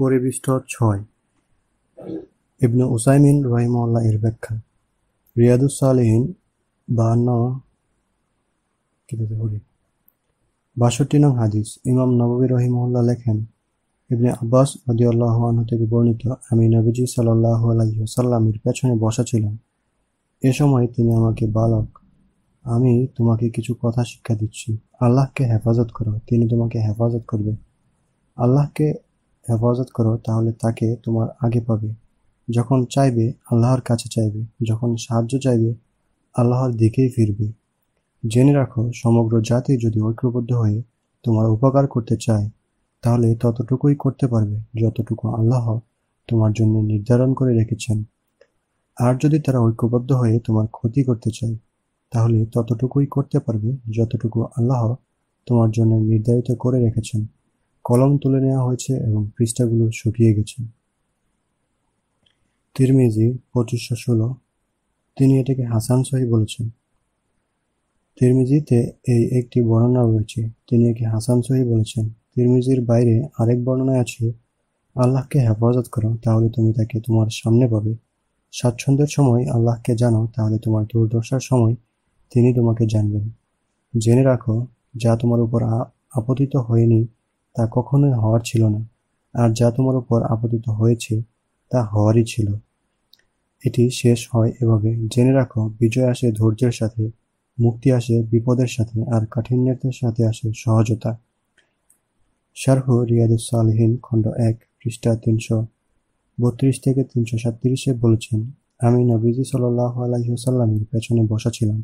পরিবিষ্ট ছয় ইবনু উসাইমিন রহিমউল্লাহ এর ব্যাখ্যা রিয়াদুস সালেহীন বাহান্ন বাষট্টি নং হাদিস ইমাম নবী রহিমহল্লা লেখেন ইবনে আব্বাস রদিউল্লাহ আনহু থেকে বর্ণিত আমি নবীজি সাল্লাহ আলাইসাল্লামের পেছনে বসা ছিলাম এ সময় তিনি আমাকে বালক আমি তোমাকে কিছু কথা শিক্ষা দিচ্ছি আল্লাহকে হেফাজত করো তিনি তোমাকে হেফাজত করবে আল্লাহকে হেফাজত করো তাহলে তাকে তোমার আগে পাবে যখন চাইবে আল্লাহর কাছে চাইবে যখন সাহায্য চাইবে আল্লাহর দিকেই ফিরবে জেনে রাখো সমগ্র জাতি যদি ঐক্যবদ্ধ হয়ে তোমার উপকার করতে চায় তাহলে ততটুকুই করতে পারবে যতটুকু আল্লাহ তোমার জন্য নির্ধারণ করে রেখেছেন আর যদি তারা ঐক্যবদ্ধ হয়ে তোমার ক্ষতি করতে চায় তাহলে ততটুকুই করতে পারবে যতটুকু আল্লাহ তোমার জন্য নির্ধারিত করে রেখেছেন কলম তুলে নেওয়া হয়েছে এবং পৃষ্ঠাগুলো শুকিয়ে গেছে তিরমিজি পঁচিশশো ষোলো তিনি এটাকে হাসান সহি বলেছেন তিরমিজিতে এই একটি বর্ণনা রয়েছে তিনি একে হাসান সহি বলেছেন তিরমিজির বাইরে আরেক বর্ণনায় আছে আল্লাহকে হেফাজত করো তাহলে তুমি তাকে তোমার সামনে পাবে স্বাচ্ছন্দ্যের সময় আল্লাহকে জানো তাহলে তোমার দুর্দশার সময় তিনি তোমাকে জানবেন জেনে রাখো যা তোমার উপর আপতিত হয়নি তা কখনোই হওয়ার ছিল না আর যা তোমার উপর আপতিত হয়েছে তা হওয়ারই ছিল এটি শেষ হয় এভাবে জেনে রাখো বিজয় আসে ধৈর্যের সাথে মুক্তি আসে বিপদের সাথে আর কাঠিন্যতার সাথে আসে সহজতা শারহ রিয়াজুস খণ্ড এক পৃষ্ঠা তিনশো বত্রিশ থেকে তিনশো সাতত্রিশে বলেছেন আমি নবীজি সাল্লাহ আলহিহসাল্লামের পেছনে বসা ছিলাম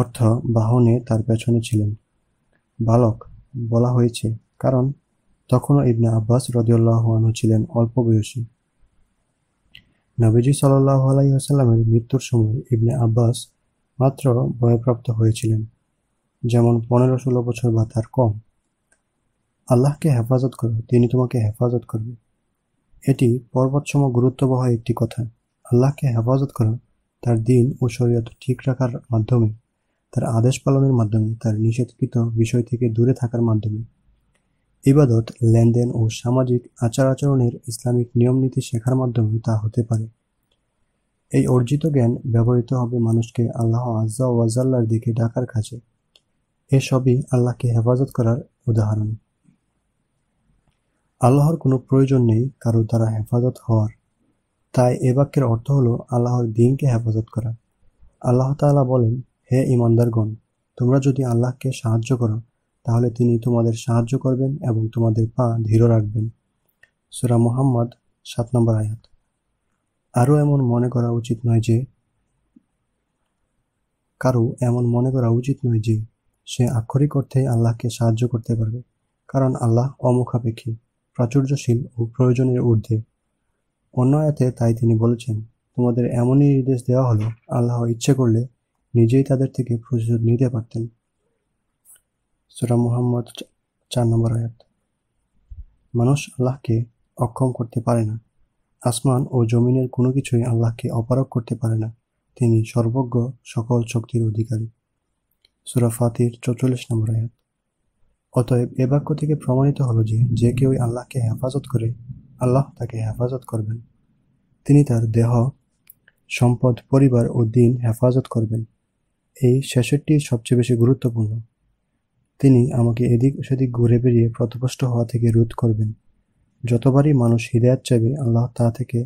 অর্থ বাহনে তার পেছনে ছিলেন বালক বলা হয়েছে কারণ তখনও ইবনে আব্বাস রদিউল্লাহু ছিলেন অল্প বয়সী নবীজি সাল্লাহ আলাইসাল্লামের মৃত্যুর সময় ইবনে আব্বাস মাত্র বয়প্রাপ্ত হয়েছিলেন যেমন পনেরো ষোলো বছর বা তার কম আল্লাহকে হেফাজত করো তিনি তোমাকে হেফাজত করবে এটি পর্বতসম গুরুত্ববহ একটি কথা আল্লাহকে হেফাজত করো তার দিন ও শরীয়ত ঠিক রাখার মাধ্যমে তার আদেশ পালনের মাধ্যমে তার নিষেধকৃত বিষয় থেকে দূরে থাকার মাধ্যমে ইবাদত লেনদেন ও সামাজিক আচার আচরণের ইসলামিক নিয়মনীতি শেখার মাধ্যমে তা হতে পারে এই অর্জিত জ্ঞান ব্যবহৃত হবে মানুষকে আল্লাহ আজ্জা ওয়াজাল্লার দিকে ডাকার কাছে এ সবই আল্লাহকে হেফাজত করার উদাহরণ আল্লাহর কোনো প্রয়োজন নেই কারো দ্বারা হেফাজত হওয়ার তাই এ বাক্যের অর্থ হলো আল্লাহর দিনকে হেফাজত করা আল্লাহ তালা বলেন হে ইমানদারগণ তোমরা যদি আল্লাহকে সাহায্য করো তাহলে তিনি তোমাদের সাহায্য করবেন এবং তোমাদের পা ধীর রাখবেন সুরা মোহাম্মদ সাত নম্বর আয়াত আরও এমন মনে করা উচিত নয় যে কারো এমন মনে করা উচিত নয় যে সে আক্ষরিক অর্থে আল্লাহকে সাহায্য করতে পারবে কারণ আল্লাহ অমুখাপেক্ষী প্রাচুর্যশীল ও প্রয়োজনের ঊর্ধ্বে অন্য আয়াতে তাই তিনি বলেছেন তোমাদের এমনই নির্দেশ দেওয়া হলো আল্লাহ ইচ্ছে করলে নিজেই তাদের থেকে প্রতিশোধ নিতে পারতেন সুরা মুহাম্মদ চার নম্বর আয়াত মানুষ আল্লাহকে অক্ষম করতে পারে না আসমান ও জমিনের কোনো কিছুই আল্লাহকে অপারক করতে পারে না তিনি সর্বজ্ঞ সকল শক্তির অধিকারী সুরা ফাতির চৌচল্লিশ নম্বর আয়াত অতএব এ বাক্য থেকে প্রমাণিত হলো যে যে কেউ আল্লাহকে হেফাজত করে আল্লাহ তাকে হেফাজত করবেন তিনি তার দেহ সম্পদ পরিবার ও দিন হেফাজত করবেন এই শেষেরটি সবচেয়ে বেশি গুরুত্বপূর্ণ তিনি আমাকে এদিক সেদিক ঘুরে বেরিয়ে প্রতপষ্ট হওয়া থেকে রোধ করবেন যতবারই মানুষ হৃদয়াত চাবে আল্লাহ তা থেকে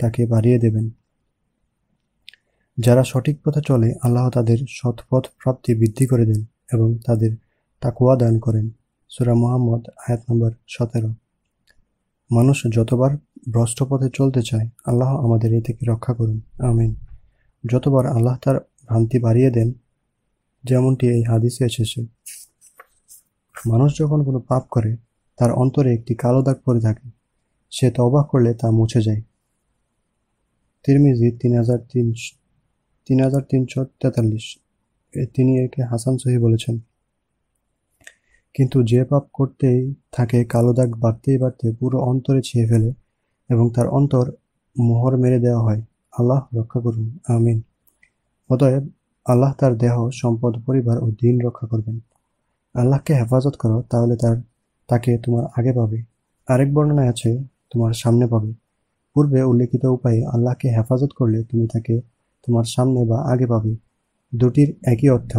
তাকে বাড়িয়ে দেবেন যারা সঠিক পথে চলে আল্লাহ তাদের সৎপথ প্রাপ্তি বৃদ্ধি করে দেন এবং তাদের তাকুয়া দান করেন সুরা মোহাম্মদ আয়াত নম্বর সতেরো মানুষ যতবার ভ্রষ্ট পথে চলতে চায় আল্লাহ আমাদের এ থেকে রক্ষা করুন আমিন যতবার আল্লাহ তার ভ্রান্তি বাড়িয়ে দেন যেমনটি এই হাদিসে এসেছে মানুষ যখন কোনো পাপ করে তার অন্তরে একটি কালো দাগ পড়ে থাকে সে অবাক করলে তা মুছে যায় তিরমিজি তিন হাজার তিনশো তিন হাজার তিনশো তেতাল্লিশ তিনি একে হাসান সহি বলেছেন কিন্তু যে পাপ করতেই থাকে কালো দাগ বাড়তেই বাড়তে পুরো অন্তরে ছেয়ে ফেলে এবং তার অন্তর মোহর মেরে দেওয়া হয় আল্লাহ রক্ষা করুন আমিন অতএব আল্লাহ তার দেহ সম্পদ পরিবার ও দিন রক্ষা করবেন আল্লাহকে হেফাজত করো তাহলে তার তাকে তোমার আগে পাবে আরেক বর্ণনায় আছে তোমার সামনে পাবে পূর্বে উল্লেখিত উপায়ে আল্লাহকে হেফাজত করলে তুমি তাকে তোমার সামনে বা আগে পাবে দুটির একই অর্থ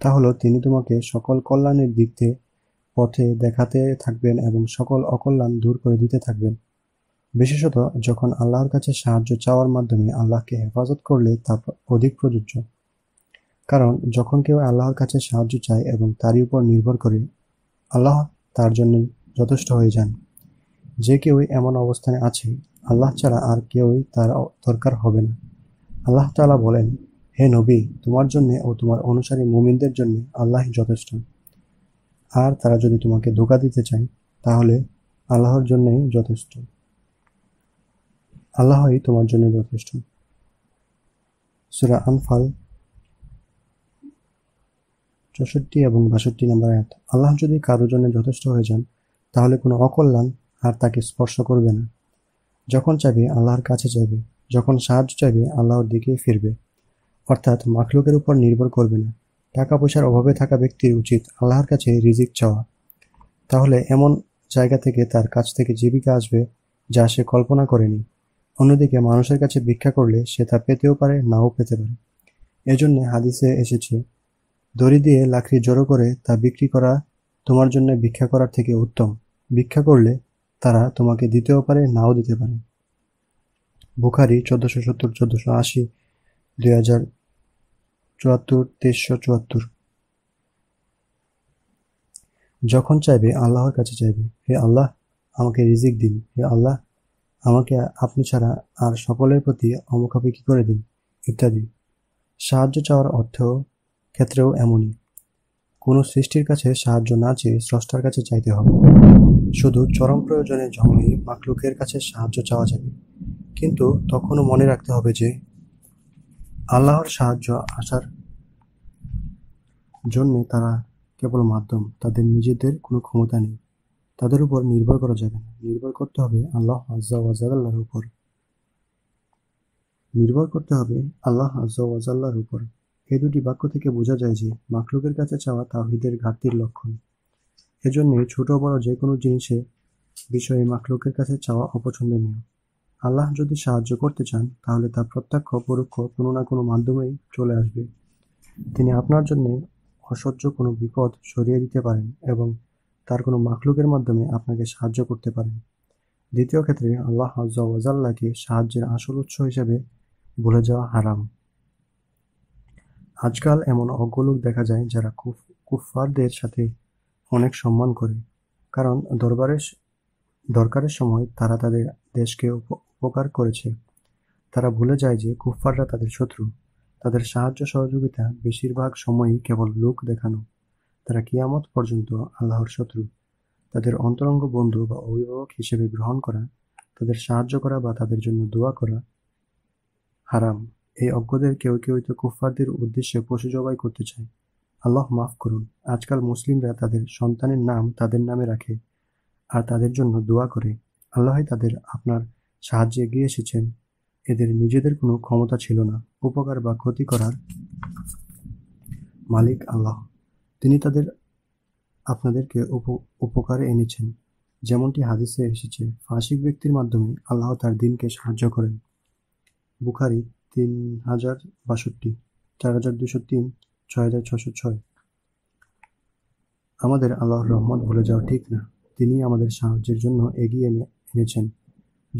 তা হলো তিনি তোমাকে সকল কল্যাণের দিক থেকে পথে দেখাতে থাকবেন এবং সকল অকল্যাণ দূর করে দিতে থাকবেন বিশেষত যখন আল্লাহর কাছে সাহায্য চাওয়ার মাধ্যমে আল্লাহকে হেফাজত করলে তা অধিক প্রযোজ্য কারণ যখন কেউ আল্লাহর কাছে সাহায্য চায় এবং তারই উপর নির্ভর করে আল্লাহ তার জন্য যথেষ্ট হয়ে যান যে কেউ এমন অবস্থানে আছে আল্লাহ ছাড়া আর কেউই তার দরকার হবে না আল্লাহ তালা বলেন হে নবী তোমার জন্যে ও তোমার অনুসারী মুমিনদের জন্য আল্লাহ যথেষ্ট আর তারা যদি তোমাকে ধোকা দিতে চায় তাহলে আল্লাহর জন্যই যথেষ্ট আল্লাহই তোমার জন্য যথেষ্ট সুরা আনফাল চৌষট্টি এবং বাষট্টি নম্বর আয়াত আল্লাহ যদি কারো জন্য যথেষ্ট হয়ে যান তাহলে কোনো অকল্যাণ আর তাকে স্পর্শ করবে না যখন চাবে আল্লাহর কাছে যাবে যখন সাহায্য চাবে আল্লাহর দিকে ফিরবে অর্থাৎ মাখলুকের উপর নির্ভর করবে না টাকা পয়সার অভাবে থাকা ব্যক্তির উচিত আল্লাহর কাছে রিজিক চাওয়া তাহলে এমন জায়গা থেকে তার কাছ থেকে জীবিকা আসবে যা সে কল্পনা করেনি অন্যদিকে মানুষের কাছে ভিক্ষা করলে সে তা পেতেও পারে নাও পেতে পারে এজন্য হাদিসে এসেছে দড়ি দিয়ে লাকড়ি জড়ো করে তা বিক্রি করা তোমার জন্য ভিক্ষা করার থেকে উত্তম ভিক্ষা করলে তারা তোমাকে দিতেও পারে নাও দিতে পারে বুখারি চোদ্দশো সত্তর চোদ্দশো আশি দুই হাজার চুয়াত্তর তেইশশো চুয়াত্তর যখন চাইবে আল্লাহর কাছে চাইবে হে আল্লাহ আমাকে রিজিক দিন হে আল্লাহ আমাকে আপনি ছাড়া আর সকলের প্রতি অমুখাপেক্ষী করে দিন ইত্যাদি সাহায্য চাওয়ার অর্থ ক্ষেত্রেও এমনই কোনো সৃষ্টির কাছে সাহায্য না চেয়ে স্রষ্টার কাছে চাইতে হবে শুধু চরম প্রয়োজনের জন্যই মাকলুকের কাছে সাহায্য চাওয়া যাবে কিন্তু তখনও মনে রাখতে হবে যে আল্লাহর সাহায্য আসার জন্য তারা কেবল মাধ্যম তাদের নিজেদের কোনো ক্ষমতা নেই তাদের উপর নির্ভর করা যাবে না নির্ভর করতে হবে আল্লাহ আজ্জা ওয়াজাল্লাহর উপর নির্ভর করতে হবে আল্লাহ আজ্জা ওয়াজাল্লাহর উপর এ দুটি বাক্য থেকে বোঝা যায় যে মাখলুকের কাছে চাওয়া তাহিদের ঘাটতির লক্ষণ এজন্য ছোট বড় যে কোনো জিনিসে বিষয়ে মাখলুকের কাছে চাওয়া অপছন্দনীয় আল্লাহ যদি সাহায্য করতে চান তাহলে তা প্রত্যক্ষ পরোক্ষ কোনো না কোনো মাধ্যমেই চলে আসবে তিনি আপনার জন্য অসহ্য কোনো বিপদ সরিয়ে দিতে পারেন এবং তার কোনো মাখলুকের মাধ্যমে আপনাকে সাহায্য করতে পারেন দ্বিতীয় ক্ষেত্রে আল্লাহ আজ্জাল্লাহকে সাহায্যের আসল উৎস হিসেবে ভুলে যাওয়া হারাম আজকাল এমন অজ্ঞ লোক দেখা যায় যারা কুফফারদের সাথে অনেক সম্মান করে কারণ দরবারের দরকারের সময় তারা তাদের দেশকে উপকার করেছে তারা ভুলে যায় যে কুফফাররা তাদের শত্রু তাদের সাহায্য সহযোগিতা বেশিরভাগ সময়ই কেবল লোক দেখানো তারা কিয়ামত পর্যন্ত আল্লাহর শত্রু তাদের অন্তরঙ্গ বন্ধু বা অভিভাবক হিসেবে গ্রহণ করা তাদের সাহায্য করা বা তাদের জন্য দোয়া করা হারাম এই অজ্ঞদের কেউ কেউ তো কুফফারদের উদ্দেশ্যে পশু জবাই করতে চায় আল্লাহ মাফ করুন আজকাল মুসলিমরা তাদের সন্তানের নাম তাদের নামে রাখে আর তাদের জন্য দোয়া করে আল্লাহই তাদের আপনার সাহায্যে এগিয়ে এসেছেন এদের নিজেদের কোনো ক্ষমতা ছিল না উপকার বা ক্ষতি করার মালিক আল্লাহ তিনি তাদের আপনাদেরকে উপকারে এনেছেন যেমনটি হাদিসে এসেছে ফাঁসিক ব্যক্তির মাধ্যমে আল্লাহ তার দিনকে সাহায্য করেন বুখারি তিন হাজার বাষট্টি চার হাজার দুশো তিন ছয় হাজার ছশো ছয় আমাদের আল্লাহর রহমত ভুলে যাওয়া ঠিক না তিনি আমাদের সাহায্যের জন্য এগিয়ে এনে এনেছেন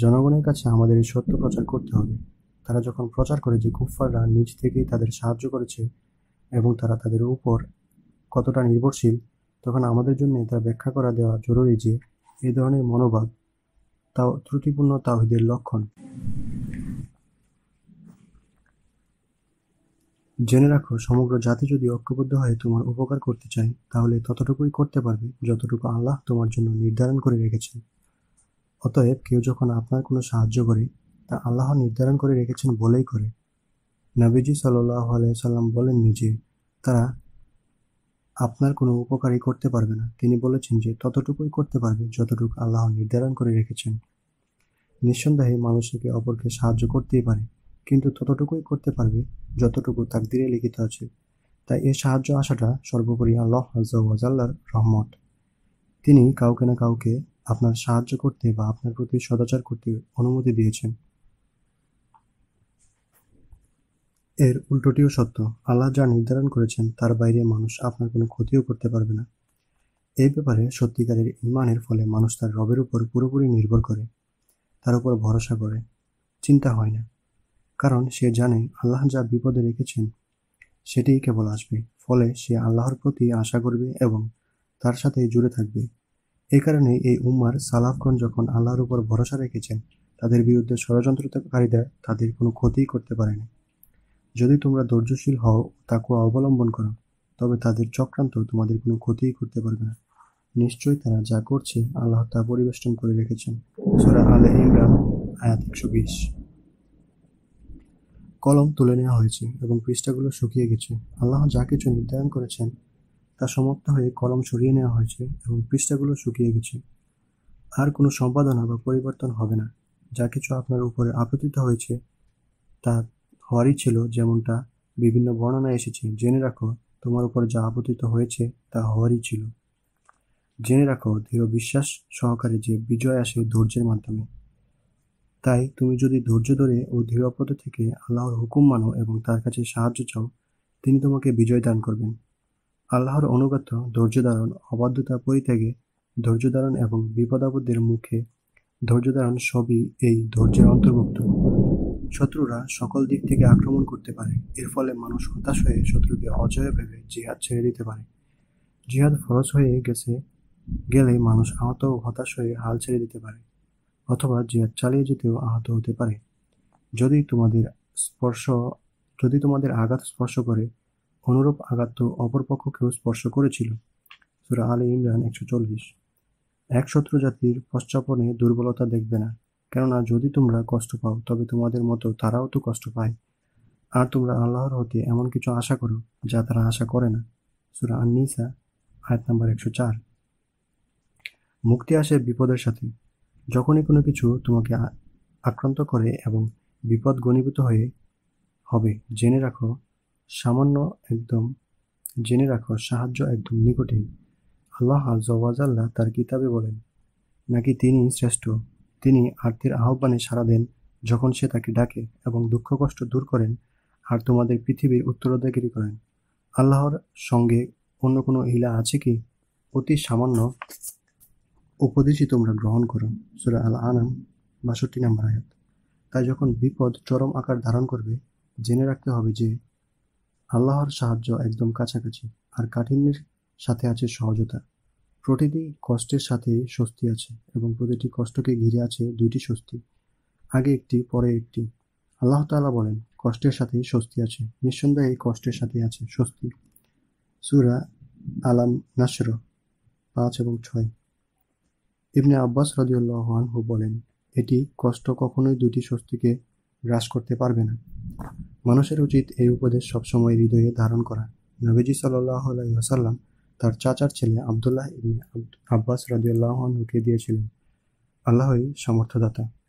জনগণের কাছে আমাদের এই সত্য প্রচার করতে হবে তারা যখন প্রচার করে যে কুফাররা নিজ থেকেই তাদের সাহায্য করেছে এবং তারা তাদের উপর কতটা নির্ভরশীল তখন আমাদের জন্য তা ব্যাখ্যা করা দেওয়া জরুরি যে এ ধরনের মনোভাব তাও ত্রুটিপূর্ণ তাহিদের লক্ষণ জেনে রাখো সমগ্র জাতি যদি ঐক্যবদ্ধ হয়ে তোমার উপকার করতে চায় তাহলে ততটুকুই করতে পারবে যতটুকু আল্লাহ তোমার জন্য নির্ধারণ করে রেখেছেন অতএব কেউ যখন আপনার কোনো সাহায্য করে তা আল্লাহ নির্ধারণ করে রেখেছেন বলেই করে নাবিজি সাল্লাহ আলাইসাল্লাম বলেননি যে তারা আপনার কোনো উপকারই করতে পারবে না তিনি বলেছেন যে ততটুকুই করতে পারবে যতটুকু আল্লাহ নির্ধারণ করে রেখেছেন নিঃসন্দেহে মানুষকে অপরকে সাহায্য করতেই পারে কিন্তু ততটুকুই করতে পারবে যতটুকু দিনে লিখিত আছে তাই এর সাহায্য আসাটা সর্বোপরি আল্লাহ আজাল্লার রহমত তিনি কাউকে না কাউকে আপনার সাহায্য করতে বা আপনার প্রতি সদাচার করতে অনুমতি দিয়েছেন এর উল্টোটিও সত্য আল্লাহ যা নির্ধারণ করেছেন তার বাইরে মানুষ আপনার কোনো ক্ষতিও করতে পারবে না এই ব্যাপারে সত্যিকারের ইমানের ফলে মানুষ তার রবের উপর পুরোপুরি নির্ভর করে তার উপর ভরসা করে চিন্তা হয় না কারণ সে জানে আল্লাহ যা বিপদে রেখেছেন সেটিই কেবল আসবে ফলে সে আল্লাহর প্রতি আশা করবে এবং তার সাথে জুড়ে থাকবে এ কারণে এই উম্মার সালাফগণ যখন আল্লাহর উপর ভরসা রেখেছেন তাদের বিরুদ্ধে ষড়যন্ত্রকারীদের তাদের কোনো ক্ষতিই করতে পারেনি যদি তোমরা ধৈর্যশীল হও তাকে অবলম্বন করো তবে তাদের চক্রান্ত তোমাদের কোনো ক্ষতিই করতে পারবে না নিশ্চয়ই তারা যা করছে আল্লাহ তা পরিবেষ্টন করে রেখেছেন সুরা আলে ইমরান আয়াত একশো বিশ কলম তুলে নেওয়া হয়েছে এবং পৃষ্ঠাগুলো শুকিয়ে গেছে আল্লাহ যা কিছু নির্ধারণ করেছেন তা সমাপ্ত হয়ে কলম সরিয়ে নেওয়া হয়েছে এবং পৃষ্ঠাগুলো শুকিয়ে গেছে আর কোনো সম্পাদনা বা পরিবর্তন হবে না যা কিছু আপনার উপরে আপতিত হয়েছে তা হওয়ারই ছিল যেমনটা বিভিন্ন বর্ণনা এসেছে জেনে রাখো তোমার উপর যা আপতিত হয়েছে তা হওয়ারই ছিল জেনে রাখো দৃঢ় বিশ্বাস সহকারে যে বিজয় আসে ধৈর্যের মাধ্যমে তাই তুমি যদি ধৈর্য ধরে ও দৃঢ়পদ থেকে আল্লাহর হুকুম মানো এবং তার কাছে সাহায্য চাও তিনি তোমাকে বিজয় দান করবেন আল্লাহর অনুগত ধৈর্য ধারণ অবাধ্যতা পরিত্যাগে ধৈর্য ধারণ এবং বিপদাবদের মুখে ধৈর্য ধারণ সবই এই ধৈর্যের অন্তর্ভুক্ত শত্রুরা সকল দিক থেকে আক্রমণ করতে পারে এর ফলে মানুষ হতাশ হয়ে শত্রুকে অজয় ভেবে জিহাদ ছেড়ে দিতে পারে জিহাদ ফরজ হয়ে গেছে গেলে মানুষ আহত ও হতাশ হয়ে হাল ছেড়ে দিতে পারে অথবা জিহাদ চালিয়ে যেতেও আহত হতে পারে যদি তোমাদের স্পর্শ যদি তোমাদের আঘাত স্পর্শ করে অনুরূপ আঘাত তো অপরপক্ষকেও স্পর্শ করেছিল সুরা আলী ইমরান একশো চল্লিশ এক শত্রু জাতির পশ্চাপনে দুর্বলতা দেখবে না কেননা যদি তোমরা কষ্ট পাও তবে তোমাদের মতো তারাও তো কষ্ট পায় আর তোমরা আল্লাহর হতে এমন কিছু আশা করো যা তারা আশা করে না সুরা আন্নিসা আয়াত নম্বর একশো চার মুক্তি আসে বিপদের সাথে যখনই কোনো কিছু তোমাকে আক্রান্ত করে এবং বিপদ গণীভূত হয়ে হবে জেনে রাখো সামান্য একদম জেনে রাখো সাহায্য একদম নিকটে আল্লাহ জওয়াজাল্লাহ তার কিতাবে বলেন নাকি তিনি শ্রেষ্ঠ তিনি আর্থের আহ্বানে সারা দেন যখন সে তাকে ডাকে এবং দুঃখ কষ্ট দূর করেন আর তোমাদের পৃথিবীর উত্তরাধিকারী করেন আল্লাহর সঙ্গে অন্য কোনো ইলা আছে কি অতি সামান্য উপদেশই তোমরা গ্রহণ করো সুরা আল আনাম বাষট্টি নম্বর আয়াত তাই যখন বিপদ চরম আকার ধারণ করবে জেনে রাখতে হবে যে আল্লাহর সাহায্য একদম কাছাকাছি আর কাঠিন্যের সাথে আছে সহজতা প্রতিটি কষ্টের সাথে স্বস্তি আছে এবং প্রতিটি কষ্টকে ঘিরে আছে দুইটি স্বস্তি আগে একটি পরে একটি আল্লাহ তালা বলেন কষ্টের সাথে স্বস্তি আছে নিঃসন্দেহে কষ্টের সাথে আছে স্বস্তি সুরা আলাম নাসর পাঁচ এবং ছয় ইবনে আব্বাস রাজিউল্লাহ আনহু বলেন এটি কষ্ট কখনোই দুটি স্বস্তিকে গ্রাস করতে পারবে না মানুষের উচিত এই উপদেশ সবসময় হৃদয়ে ধারণ করা নবীজি সাল্লাহ আলাইসাল্লাম তার চাচার ছেলে আবদুল্লাহ ইবনে আব্বাস রাজিউল্লাহ আনহুকে দিয়েছিলেন আল্লাহই সমর্থদাতা